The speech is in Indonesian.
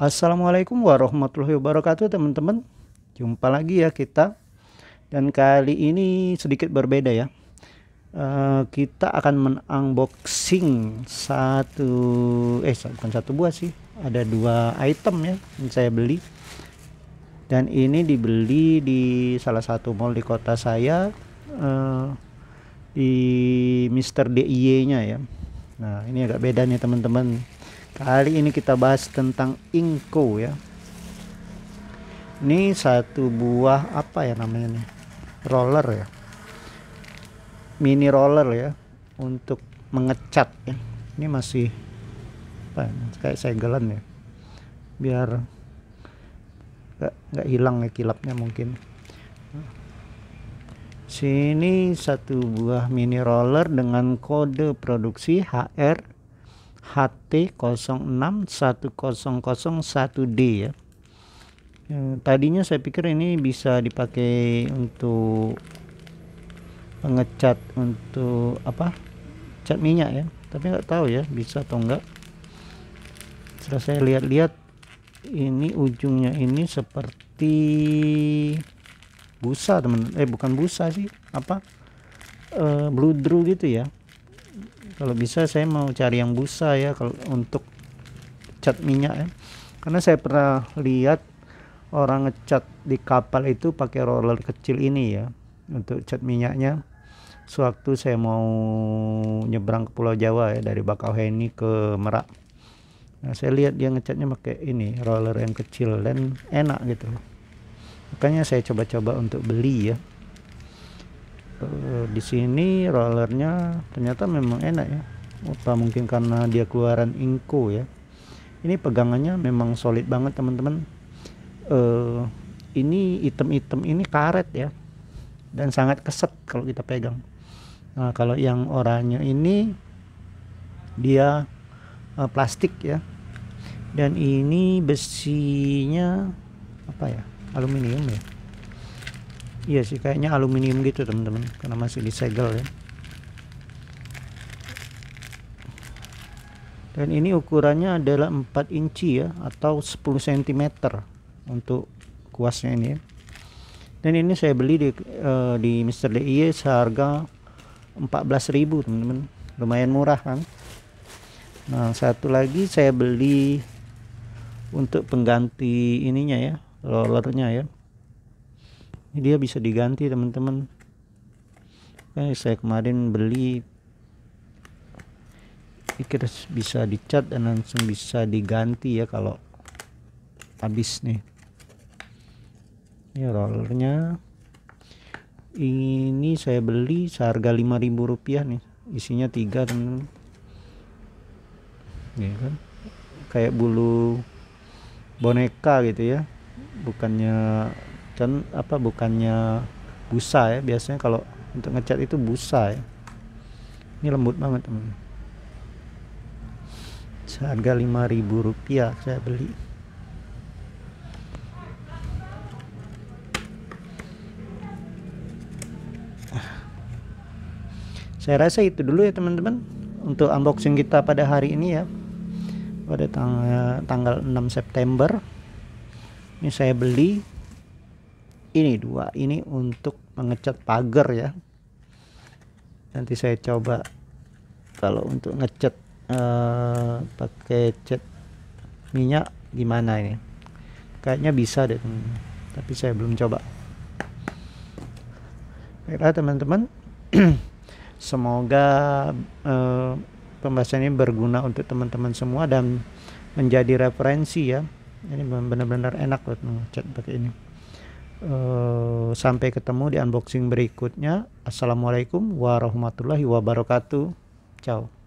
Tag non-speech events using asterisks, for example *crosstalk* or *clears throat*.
Assalamualaikum warahmatullahi wabarakatuh teman-teman Jumpa lagi ya kita Dan kali ini sedikit berbeda ya uh, Kita akan men-unboxing Satu Eh bukan satu buah sih Ada dua item ya yang saya beli Dan ini dibeli di salah satu mall di kota saya uh, Di Mr. DIY nya ya Nah ini agak beda nih teman-teman Kali ini kita bahas tentang ingko ya. Ini satu buah apa ya namanya nih? Roller ya. Mini roller ya untuk mengecat ya. Ini masih apa ya, kayak segelan ya. Biar nggak nggak hilang ya kilapnya mungkin. Sini satu buah mini roller dengan kode produksi HR HT061001D ya tadinya saya pikir ini bisa dipakai untuk pengecat untuk apa cat minyak ya tapi nggak tahu ya bisa atau enggak setelah saya lihat-lihat ini ujungnya ini seperti busa teman eh bukan busa sih apa e, eh, bludru gitu ya kalau bisa saya mau cari yang busa ya kalau untuk cat minyak ya karena saya pernah lihat orang ngecat di kapal itu pakai roller kecil ini ya untuk cat minyaknya sewaktu saya mau nyebrang ke Pulau Jawa ya dari Bakauheni ke Merak nah saya lihat dia ngecatnya pakai ini roller yang kecil dan enak gitu makanya saya coba-coba untuk beli ya Eh, di sini rollernya ternyata memang enak ya apa mungkin karena dia keluaran inko ya ini pegangannya memang solid banget teman-teman uh, ini item-item ini karet ya dan sangat keset kalau kita pegang nah kalau yang oranye ini dia uh, plastik ya dan ini besinya apa ya aluminium ya iya sih kayaknya aluminium gitu teman-teman karena masih disegel ya dan ini ukurannya adalah 4 inci ya atau 10 cm untuk kuasnya ini ya. dan ini saya beli di uh, di Mr. DIY seharga 14.000 teman-teman lumayan murah kan nah satu lagi saya beli untuk pengganti ininya ya rollernya ya ini dia bisa diganti teman-teman eh, saya kemarin beli pikir bisa dicat dan langsung bisa diganti ya kalau habis nih ini rollernya ini saya beli seharga 5000 rupiah nih isinya tiga teman, ya kan kayak bulu boneka gitu ya bukannya kan apa bukannya busa ya biasanya kalau untuk ngecat itu busa ya ini lembut banget teman seharga 5000 rupiah saya beli saya rasa itu dulu ya teman-teman untuk unboxing kita pada hari ini ya pada tanggal 6 September ini saya beli ini dua ini untuk mengecat pagar ya nanti saya coba kalau untuk ngecat uh, pakai cat minyak gimana ini kayaknya bisa deh tapi saya belum coba baiklah teman-teman *clears throat* semoga uh, pembahasan ini berguna untuk teman-teman semua dan menjadi referensi ya ini benar-benar enak buat ngecat pakai ini Eh, sampai ketemu di unboxing berikutnya. Assalamualaikum warahmatullahi wabarakatuh. Ciao.